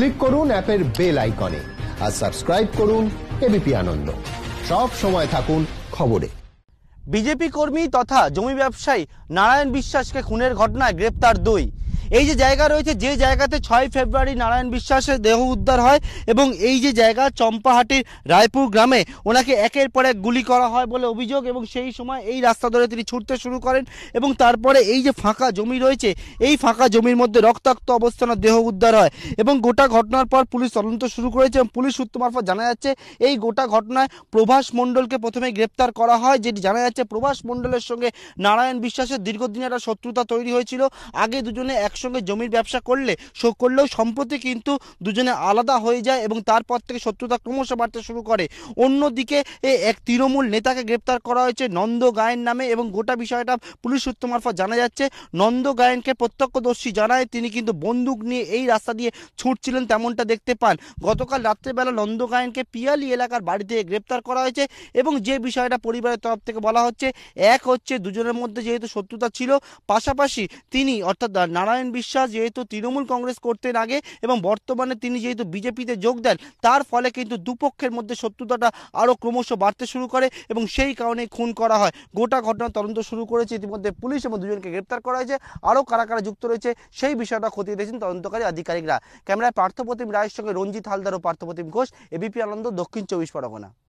click করুন অ্যাপের bell আইকনে আর সাবস্ক্রাইব করুন এবিপি আনন্দ সব সময় থাকুন খবরে বিজেপি কর্মী তথা জমি ব্যবসায়ী নারায়ণ বিশ্বাসকে খুনের ঘটনায় গ্রেপ্তার দুই এই যে জায়গা রয়েছে যে জায়গাতে ছয় ফেব্রুয়ারি নারায়ণ বিশ্বাসের দেহ উদ্ধার হয় এবং এই যে জায়গা চম্পাহাটির রায়পুর গ্রামে ওনাকে একের পর এক গুলি করা হয় বলে অভিযোগ এবং সেই সময় এই রাস্তা ধরে তিনি ছুটতে শুরু করেন এবং তারপরে এই যে ফাঁকা জমি রয়েছে এই ফাঁকা জমির মধ্যে রক্তাক্ত অবস্থানে দেহ উদ্ধার হয় এবং গোটা ঘটনার পর পুলিশ তদন্ত শুরু করেছে এবং পুলিশ সূত্র মারফত জানা যাচ্ছে এই গোটা ঘটনায় প্রভাস মণ্ডলকে প্রথমে গ্রেপ্তার করা হয় যেটি জানা যাচ্ছে প্রভাস মণ্ডলের সঙ্গে নারায়ণ বিশ্বাসের দীর্ঘদিনের একটা শত্রুতা তৈরি হয়েছিল আগে দুজনে এক একসঙ্গে জমির ব্যবসা করলে শো করলেও সম্প্রতি কিন্তু দুজনে আলাদা হয়ে যায় এবং তারপর থেকে শত্রুতা ক্রমশ বাড়তে শুরু করে অন্যদিকে এক তৃণমূল নেতাকে গ্রেপ্তার করা হয়েছে নন্দ গায়েন নামে এবং গোটা বিষয়টা পুলিশ সূত্র মারফত জানা যাচ্ছে নন্দ গায়েনকে প্রত্যক্ষদর্শী জানায় তিনি কিন্তু বন্দুক নিয়ে এই রাস্তা দিয়ে ছুটছিলেন তেমনটা দেখতে পান গতকাল রাত্রেবেলা নন্দ গায়েনকে পিয়ালি এলাকার বাড়িতে গ্রেপ্তার করা হয়েছে এবং যে বিষয়টা পরিবারের তরফ থেকে বলা হচ্ছে এক হচ্ছে দুজনের মধ্যে যেহেতু শত্রুতা ছিল পাশাপাশি তিনি অর্থাৎ নারায়ণ নারায়ণ বিশ্বাস যেহেতু তৃণমূল কংগ্রেস করতে আগে এবং বর্তমানে তিনি যেহেতু বিজেপিতে যোগ দেন তার ফলে কিন্তু দুপক্ষের মধ্যে শত্রুতাটা আরও ক্রমশ বাড়তে শুরু করে এবং সেই কারণে খুন করা হয় গোটা ঘটনা তদন্ত শুরু করেছে ইতিমধ্যে পুলিশ এবং দুজনকে গ্রেপ্তার করা হয়েছে আরও কারা কারা যুক্ত রয়েছে সেই বিষয়টা খতিয়ে দিয়েছেন তদন্তকারী আধিকারিকরা ক্যামেরায় পার্থপ্রতিম রায়ের সঙ্গে রঞ্জিত হালদার ও পার্থপ্রতিম ঘোষ এবিপি আনন্দ দক্ষিণ চব্বিশ পরগনা